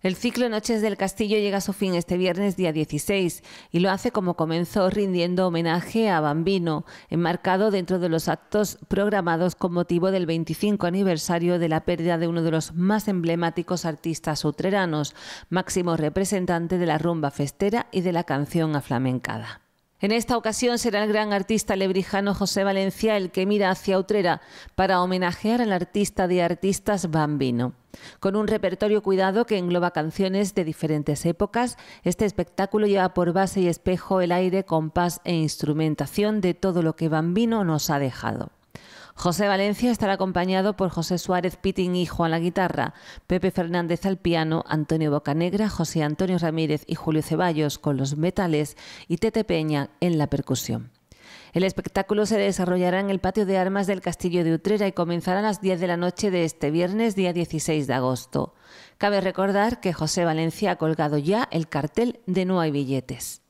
El ciclo Noches del Castillo llega a su fin este viernes día 16 y lo hace como comenzó rindiendo homenaje a Bambino, enmarcado dentro de los actos programados con motivo del 25 aniversario de la pérdida de uno de los más emblemáticos artistas utreranos, máximo representante de la rumba festera y de la canción aflamencada. En esta ocasión será el gran artista lebrijano José Valencia el que mira hacia Utrera para homenajear al artista de artistas Bambino. Con un repertorio cuidado que engloba canciones de diferentes épocas, este espectáculo lleva por base y espejo el aire, compás e instrumentación de todo lo que Bambino nos ha dejado. José Valencia estará acompañado por José Suárez Pitín Hijo a la guitarra, Pepe Fernández al piano, Antonio Bocanegra, José Antonio Ramírez y Julio Ceballos con los metales y Tete Peña en la percusión. El espectáculo se desarrollará en el patio de armas del Castillo de Utrera y comenzará a las 10 de la noche de este viernes, día 16 de agosto. Cabe recordar que José Valencia ha colgado ya el cartel de No hay billetes.